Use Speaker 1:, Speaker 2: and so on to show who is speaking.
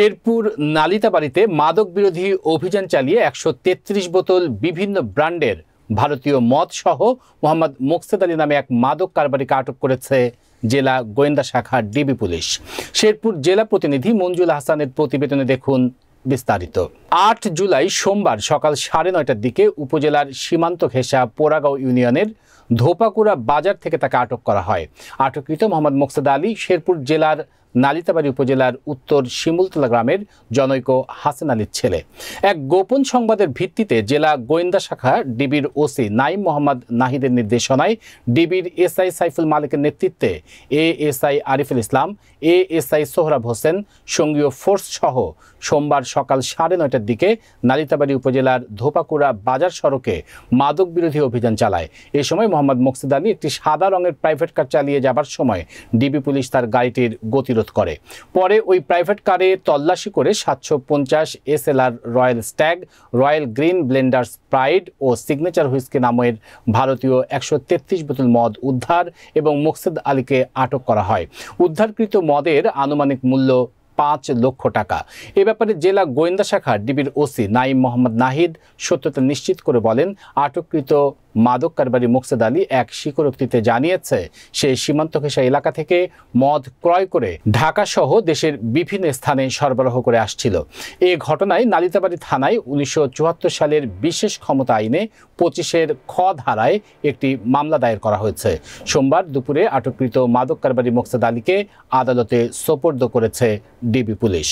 Speaker 1: শেরপুর নালিতাবাড়িতে মাদক বিরোধী অভিযান চালিয়ে একশো বোতল বিভিন্ন ব্র্যান্ডের ভারতীয় মদ সহ মোহাম্মদ মোকসেদ আলী নামে এক মাদক কারবারিকে আটক করেছে জেলা গোয়েন্দা শাখার ডিবি পুলিশ শেরপুর জেলা প্রতিনিধি মঞ্জুল হাসানের প্রতিবেদনে দেখুন বিস্তারিত আট জুলাই সোমবার সকাল সাড়ে নয়টার দিকে উপজেলার সীমান্ত ঘেঁষা পোড়াগাঁও ইউনিয়নের ধোপাকুড়া বাজার থেকে তাকে আটক করা হয় আটককৃত মোহাম্মদ মোকসেদ আলী শেরপুর জেলার নালিতাবাড়ি উপজেলার উত্তর শিমুলতলা গ্রামের জনৈক হাসান আলীর ছেলে এক গোপন সংবাদের ভিত্তিতে জেলা গোয়েন্দা শাখা ডিবির ওসি নাইম মোহাম্মদ নাহিদের নির্দেশনায় ডিবির এসআই সাইফুল মালিকের নেতৃত্বে A SI Ariful Islam A SI Sohrab Hossain সঙ্গীয় ফোর্স সহ সোমবার সকাল সাড়ে নয়টার দিকে নালিতাবাড়ি উপজেলার ধোপাকুড়া বাজার সড়কে মাদক বিরোধী অভিযান চালায় এ সময় মোহাম্মদ মোকসিদ আলী একটি সাদা রঙের প্রাইভেট কার চালিয়ে যাবার সময় ডিবি পুলিশ তার গাড়িটির গতির প্রতিরোধ করে পরে ওই প্রাইভেট কারে তল্লাশি করে সাতশো পঞ্চাশ SLR Royal Stag Royal Green Blenders Pride ও সিগনেচার হুইস্কি নামের ভারতীয় একশো বোতল মদ উদ্ধার এবং মোকসেদ আলীকে আটক করা হয় উদ্ধারকৃত মদের আনুমানিক মূল্য পাঁচ লক্ষ টাকা এ ব্যাপারে জেলা গোয়েন্দা শাখার ডিবির ওসি নাইম মোহাম্মদ নাহিদ সত্যতা নিশ্চিত করে বলেন আটককৃত মাদক কারবারি মোকসেদ আলী এক স্বীকারোক্তিতে জানিয়েছে সে সীমান্ত ঘেঁষা এলাকা থেকে মদ ক্রয় করে ঢাকা সহ দেশের বিভিন্ন স্থানে সরবরাহ করে আসছিল এ ঘটনায় নালিতাবাড়ি থানায় উনিশশো সালের বিশেষ ক্ষমতা আইনে পঁচিশের খ ধারায় একটি মামলা দায়ের করা হয়েছে সোমবার দুপুরে আটককৃত মাদক কারবারি মোকসেদ আলীকে আদালতে সোপর্দ করেছে ডিবি পুলিশ